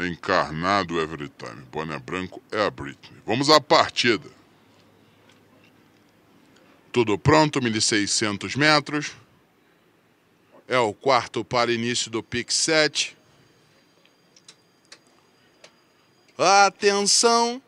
Né? Encarnado Encarnado every time. Boné branco é a Britney. Vamos à partida. Tudo pronto, 1.600 metros. É o quarto para início do pick 7. Atenção!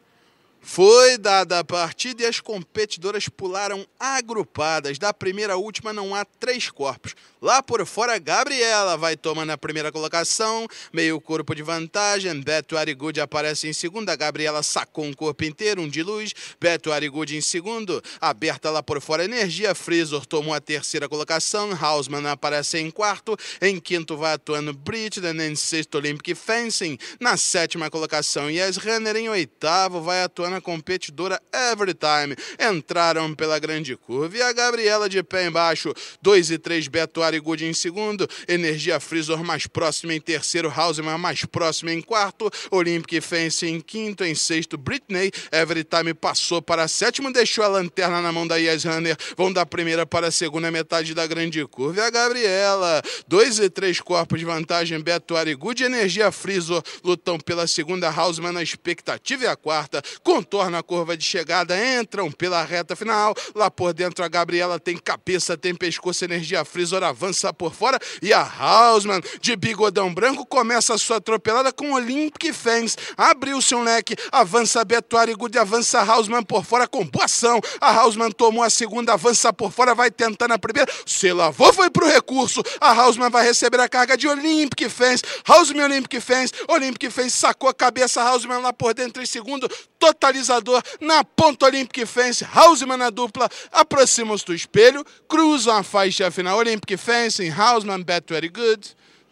Foi dada a partida e as competidoras pularam agrupadas. Da primeira à última não há três corpos. Lá por fora, Gabriela vai tomando a primeira colocação, meio corpo de vantagem. Beto Arigud aparece em segunda. Gabriela sacou um corpo inteiro, um de luz. Beto Arigud em segundo. Aberta lá por fora, Energia. Freezer tomou a terceira colocação. Hausmann aparece em quarto. Em quinto vai atuando Britden. Em sexto, Olympic Fencing. Na sétima colocação, Yes Runner. Em oitavo vai atuando na competidora Everytime. Entraram pela grande curva e a Gabriela de pé embaixo. 2 e 3, Beto Arigud em segundo. Energia freezer mais próxima em terceiro. Houseman mais próxima em quarto. Olympic Fence em quinto. Em sexto, Britney. Everytime passou para sétimo. Deixou a lanterna na mão da Yes Runner. Vão da primeira para a segunda metade da grande curva. E a Gabriela. 2 e 3 corpos de vantagem. Beto Arigud e Energia freezer lutam pela segunda. Houseman na expectativa e a quarta. Com contornam a curva de chegada, entram pela reta final. Lá por dentro, a Gabriela tem cabeça, tem pescoço, energia freezer avança por fora. E a Hausman, de bigodão branco, começa a sua atropelada com Olympic Fans. Abriu-se um leque, avança Beto Arigudi, avança Hausman por fora com boa ação. A Hausman tomou a segunda, avança por fora, vai tentar na primeira. Se lavou, foi pro recurso. A Hausman vai receber a carga de Olympic Fans. Hausman Olympic Fans, Olympic Fans sacou a cabeça, Hausman lá por dentro em segundo, total finalizador na ponta olímpica fence, Hausmann na dupla, aproximam-se do espelho, cruzam a faixa final, Olympic fence, Hausmann, bet very good,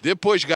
depois